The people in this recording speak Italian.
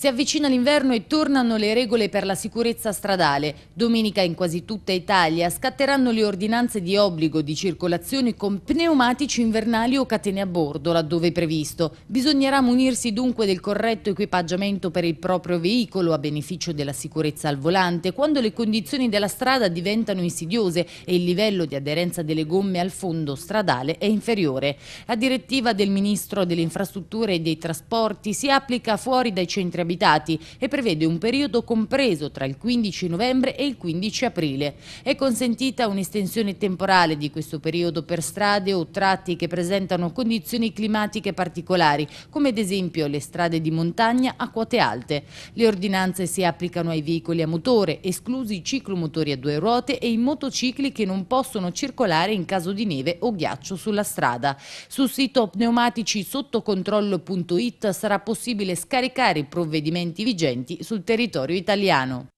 Si avvicina l'inverno e tornano le regole per la sicurezza stradale. Domenica in quasi tutta Italia scatteranno le ordinanze di obbligo di circolazione con pneumatici invernali o catene a bordo, laddove previsto. Bisognerà munirsi dunque del corretto equipaggiamento per il proprio veicolo a beneficio della sicurezza al volante quando le condizioni della strada diventano insidiose e il livello di aderenza delle gomme al fondo stradale è inferiore. La direttiva del Ministro delle Infrastrutture e dei Trasporti si applica fuori dai centri abitanti abitati e prevede un periodo compreso tra il 15 novembre e il 15 aprile. È consentita un'estensione temporale di questo periodo per strade o tratti che presentano condizioni climatiche particolari, come ad esempio le strade di montagna a quote alte. Le ordinanze si applicano ai veicoli a motore, esclusi i ciclomotori a due ruote e i motocicli che non possono circolare in caso di neve o ghiaccio sulla strada. Sul sito pneumatici sottocontrollo.it sarà possibile scaricare i provvedimenti provvedimenti vigenti sul territorio italiano.